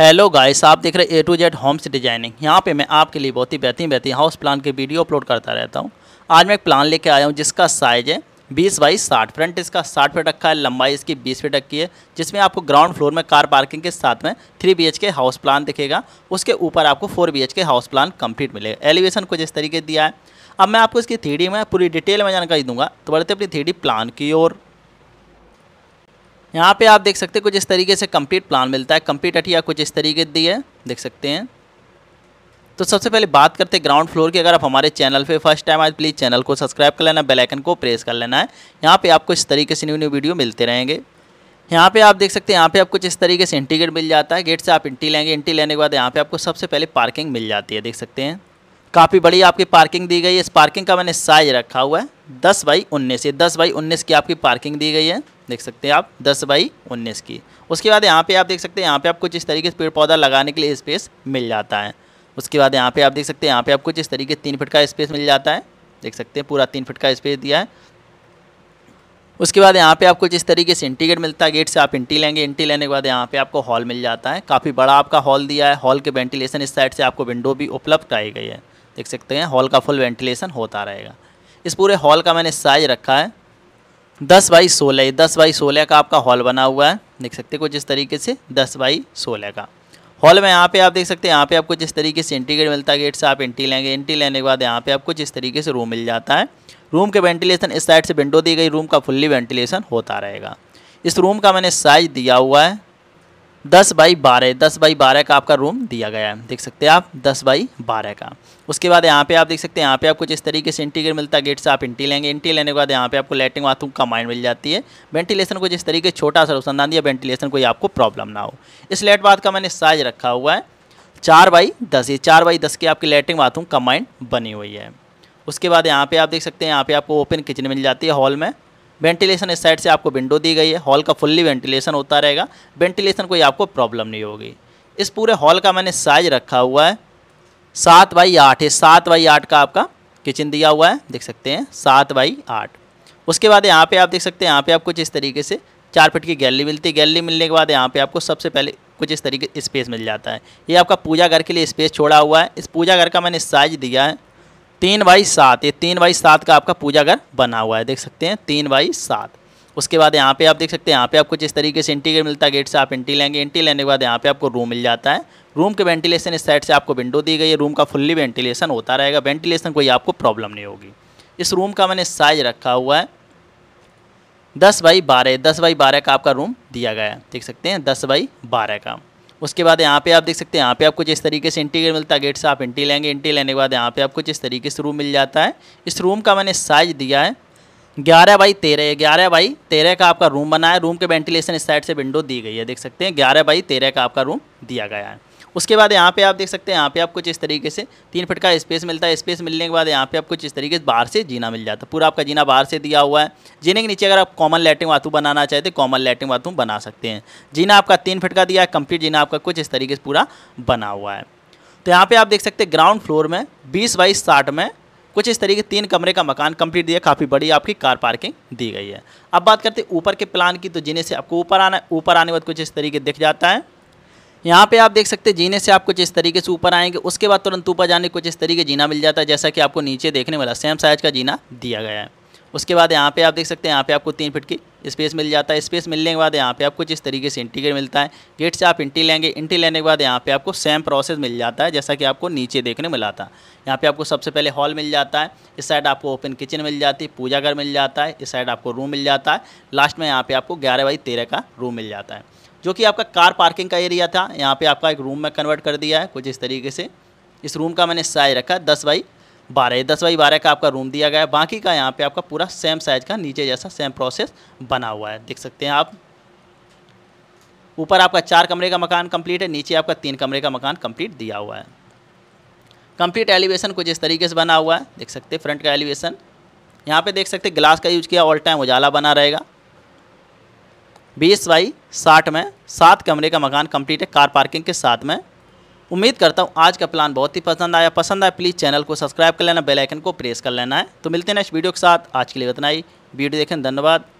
hello guys आप देख रहे हैं A to Z homes designing यहाँ पे मैं आपके लिए बहुत ही बेहतरीन बेहतरीन हाउस प्लान के वीडियो अपलोड करता रहता हूँ आज मैं एक प्लान लेके आया हूँ जिसका साइज़ है बीस बाई साठ फ्रंट इसका साठ फीट रखा है लंबाई इसकी बीस फीट रखी है जिसमें आपको ग्राउंड फ्लोर में कार पार्किंग के साथ में three B K house plan दिखेगा उसके ऊपर आपको four B K house plan complete मिलेगा एलिवेशन कुछ इस तरीके दिया है अब मैं आपको इसकी थ्री में पूरी डिटेल में जानकारी दूंगा तो बढ़ते अपनी थ्री प्लान की ओर यहाँ पे आप देख सकते हैं कुछ इस तरीके से कंप्लीट प्लान मिलता है कंप्लीट अठिया कुछ इस तरीके दी है देख सकते हैं तो सबसे पहले बात करते हैं ग्राउंड फ्लोर की अगर आप हमारे चैनल पे फर्स्ट टाइम आए प्लीज़ चैनल को सब्सक्राइब कर लेना बेल आइकन को प्रेस कर लेना है यहाँ पे आपको इस तरीके से न्यू न्यू वीडियो मिलते रहेंगे यहाँ पे आप देख सकते हैं यहाँ पे आपको इस तरीके से इंटी गेट मिल जाता है गेट से आप इंटी लेंगे इंटी लेने के बाद यहाँ पर आपको सबसे पहले पार्किंग मिल जाती है देख सकते हैं काफ़ी बड़ी आपकी पार्किंग दी गई है इस पार्किंग का मैंने साइज रखा हुआ है दस बाई उन्नीस ये दस बाई उन्नीस की आपकी पार्किंग दी गई है देख सकते हैं आप दस बाई उन्नीस की उसके बाद यहाँ पे आप देख सकते हैं यहाँ पे आप कुछ इस तरीके से पेड़ पौधा लगाने के लिए स्पेस मिल जाता है उसके बाद यहाँ पे आप देख सकते हैं यहाँ पे आप कुछ इस तरीके तीन फिट का स्पेस मिल जाता है देख सकते हैं पूरा तीन फिट का स्पेस दिया है उसके बाद यहाँ पे आपको जिस तरीके से इंटी गेट मिलता है गेट से आप इंटी लेंगे इंटी लेने के बाद यहाँ पे आपको हॉल मिल जाता है काफ़ी बड़ा आपका हॉल दिया है हॉल के वेंटिलेशन इस साइड से आपको विंडो भी उपलब्ध कराई गई है देख सकते हैं हॉल का फुल वेंटिलेशन होता रहेगा इस पूरे हॉल का मैंने साइज रखा है दस बाई सोलह दस बाई सोलह का आपका हॉल बना हुआ है देख सकते हैं कुछ इस तरीके से दस बाई सोलह का हॉल में यहाँ पे आप देख सकते हैं यहाँ पे आपको जिस तरीके से एंटी गेट मिलता है गेट से आप एंट्री लेंगे एंट्री लेने के बाद यहाँ पे आपको जिस तरीके से रूम मिल जाता है रूम के वेंटिलेशन इस साइड से विंडो दी गई रूम का फुल्ली वेंटिलेशन होता रहेगा इस रूम का मैंने साइज दिया हुआ है दस बाई बारह दस बाई बारह का आपका रूम दिया गया है देख सकते हैं आप दस बाई बारह का उसके बाद यहाँ पे आप देख सकते हैं यहाँ पे आपको जिस तरीके से इंटीग्रेट मिलता है गेट से आप इंटी लेंगे इंटी लेने के बाद यहाँ पे आपको लेटरिन बाथरूम कमांड मिल जाती है वेंटिलेशन को जिस तरीके छोटा सा अनुसंधान दिया वेंटिलेशन कोई आपको प्रॉब्लम ना हो इस लेट बाथ का मैंने साइज रखा हुआ है चार बाई दस ये चार बाई दस की आपकी लेटरिन बाथरूम कमांड बनी हुई है उसके बाद यहाँ पर आप देख सकते हैं यहाँ पर आपको ओपन किचन मिल जाती है हॉल में वेंटिलेशन इस साइड से आपको विंडो दी गई है हॉल का फुल्ली वेंटिलेशन होता रहेगा वेंटिलेशन कोई आपको प्रॉब्लम नहीं होगी इस पूरे हॉल का मैंने साइज रखा हुआ है सात बाई आठ है सात बाई आठ का आपका किचन दिया हुआ है देख सकते हैं सात बाई आठ उसके बाद यहाँ पे आप देख सकते हैं यहाँ पे आप कुछ इस तरीके से चार फिट की गैलरी मिलती है गैलरी मिलने के बाद यहाँ पे आपको सबसे पहले कुछ इस तरीके स्पेस मिल जाता है ये आपका पूजा घर के लिए स्पेस छोड़ा हुआ है इस पूजा घर का मैंने साइज दिया है तीन बाई सात ये तीन बाई सात का आपका पूजा घर बना हुआ है देख सकते हैं तीन बाई सात उसके बाद यहाँ पे आप देख सकते हैं यहाँ पे आपको जिस तरीके से इंटीग्रेट मिलता है गेट से आप एंट्री लेंगे एंट्री लेने के बाद यहाँ पे आपको रूम मिल जाता है रूम के वेंटिलेशन इस साइड से आपको विंडो दी गई है रूम का फुल्ली वेंटिलेशन होता रहेगा वेंटिलेशन कोई आपको प्रॉब्लम नहीं होगी इस रूम का मैंने साइज रखा हुआ है दस बाई बारह दस बाई बारह का आपका रूम दिया गया है देख सकते हैं दस बाई बारह का उसके बाद यहाँ पे आप देख सकते हैं यहाँ पे आपको जिस तरीके से इंटीरियर मिलता है गेट से आप इंटी लेंगे इंटी लेने के बाद यहाँ पे आपको जिस तरीके से रूम मिल जाता है इस रूम का मैंने साइज दिया है ग्यारह बाई तेरह ग्यारह बाई तेरह का आपका रूम बना है रूम के वेंटिलेशन इस साइड से विंडो दी गई है देख सकते हैं ग्यारह बाई तेरह का आपका रूम दिया गया है उसके बाद यहाँ पे आप देख सकते हैं यहाँ पे आप कुछ इस तरीके से तीन फिट का स्पेस मिलता है स्पेस मिलने के बाद यहाँ पे आप कुछ इस तरीके से बाहर से जीना मिल जाता है पूरा आपका जीना बाहर से दिया हुआ है जीने के नीचे अगर आप कॉमन लेटरिन बाथरूम बनाना चाहते कॉमन लेटरिन बाथरूम बना सकते हैं जीना आपका तीन फिट का दिया है कंप्लीट जीना आपका कुछ इस तरीके से पूरा बना हुआ है तो यहाँ पर आप देख सकते हैं ग्राउंड फ्लोर में बीस बाई साठ में कुछ इस तरीके तीन कमरे का मकान कंप्लीट दिया काफ़ी बड़ी आपकी कार पार्किंग दी गई है अब बात करते हैं ऊपर के प्लान की तो जीने से आपको ऊपर आना ऊपर आने के बाद कुछ इस तरीके दिख जाता है यहाँ पे आप देख सकते हैं जीने से आप कुछ इस तरीके से ऊपर आएंगे उसके बाद तुरंत ऊपर जाने कुछ इस तरीके जीना मिल जाता है जैसा कि आपको नीचे देखने वाला सेम साइज का जीना दिया गया है उसके बाद यहाँ पे आप देख सकते हैं यहाँ पे आपको तीन फिट की स्पेस मिल जाता है स्पेस मिलने के बाद यहाँ पे आपको जिस तरीके से इंटीग्रेट मिलता है गेट से आप इंटी लेंगे इंटी लेने के बाद यहाँ पे आपको सेम प्रोसेस मिल जाता है जैसा कि आपको नीचे देखने मिला था यहाँ पे आपको सबसे पहले हॉल मिल जाता है इस साइड आपको ओपन किचन मिल जाती है पूजा घर मिल जाता है इस साइड आपको रूम मिल जाता है लास्ट में यहाँ पे आपको ग्यारह बाई तेरह का रूम मिल जाता है जो कि आपका कार पार्किंग का एरिया था यहाँ पर आपका एक रूम में कन्वर्ट कर दिया है कुछ इस तरीके से इस रूम का मैंने साइज रखा दस बाई बारह दस बाई बारह का आपका रूम दिया गया है बाकी का यहाँ पे आपका पूरा सेम साइज़ का नीचे जैसा सेम प्रोसेस बना हुआ है देख सकते हैं आप ऊपर आपका चार कमरे का मकान कंप्लीट है नीचे आपका तीन कमरे का मकान कंप्लीट दिया हुआ है कंप्लीट एलिवेशन कुछ इस तरीके से बना हुआ है देख सकते हैं फ्रंट का एलिवेशन यहाँ पे देख सकते ग्लास का यूज किया ऑल टाइम उजाला बना रहेगा बीस बाई साठ में सात कमरे का मकान कंप्लीट है कार पार्किंग के साथ में उम्मीद करता हूँ आज का प्लान बहुत ही पसंद आया पसंद आया प्लीज़ चैनल को सब्सक्राइब कर लेना बेलाइकन को प्रेस कर लेना है तो मिलते हैं नेक्स्ट वीडियो के साथ आज के लिए इतना ही वीडियो देखें धन्यवाद